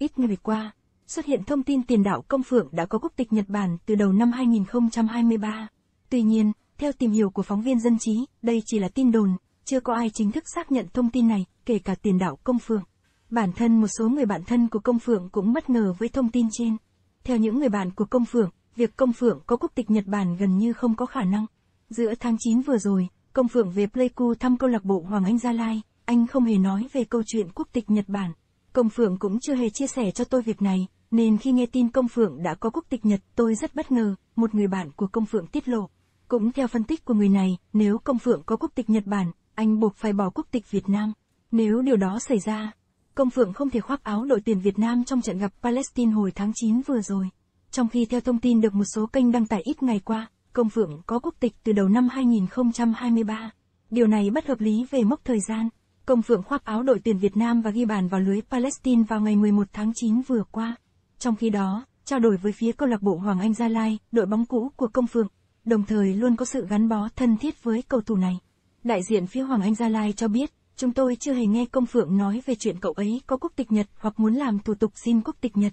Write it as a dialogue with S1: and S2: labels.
S1: Ít ngày qua, xuất hiện thông tin tiền đạo Công Phượng đã có quốc tịch Nhật Bản từ đầu năm 2023. Tuy nhiên, theo tìm hiểu của phóng viên dân trí, đây chỉ là tin đồn, chưa có ai chính thức xác nhận thông tin này, kể cả tiền đạo Công Phượng. Bản thân một số người bạn thân của Công Phượng cũng bất ngờ với thông tin trên. Theo những người bạn của Công Phượng, việc Công Phượng có quốc tịch Nhật Bản gần như không có khả năng. Giữa tháng 9 vừa rồi, Công Phượng về Pleiku thăm câu lạc bộ Hoàng Anh Gia Lai, anh không hề nói về câu chuyện quốc tịch Nhật Bản. Công Phượng cũng chưa hề chia sẻ cho tôi việc này, nên khi nghe tin Công Phượng đã có quốc tịch Nhật tôi rất bất ngờ, một người bạn của Công Phượng tiết lộ. Cũng theo phân tích của người này, nếu Công Phượng có quốc tịch Nhật Bản, anh buộc phải bỏ quốc tịch Việt Nam. Nếu điều đó xảy ra, Công Phượng không thể khoác áo đội tuyển Việt Nam trong trận gặp Palestine hồi tháng 9 vừa rồi. Trong khi theo thông tin được một số kênh đăng tải ít ngày qua, Công Phượng có quốc tịch từ đầu năm 2023. Điều này bất hợp lý về mốc thời gian, Công Phượng khoác áo đội tuyển Việt Nam và ghi bàn vào lưới Palestine vào ngày 11 tháng 9 vừa qua. Trong khi đó, trao đổi với phía câu lạc bộ Hoàng Anh Gia Lai, đội bóng cũ của Công Phượng, đồng thời luôn có sự gắn bó thân thiết với cầu thủ này. Đại diện phía Hoàng Anh Gia Lai cho biết, chúng tôi chưa hề nghe Công Phượng nói về chuyện cậu ấy có quốc tịch Nhật hoặc muốn làm thủ tục xin quốc tịch Nhật.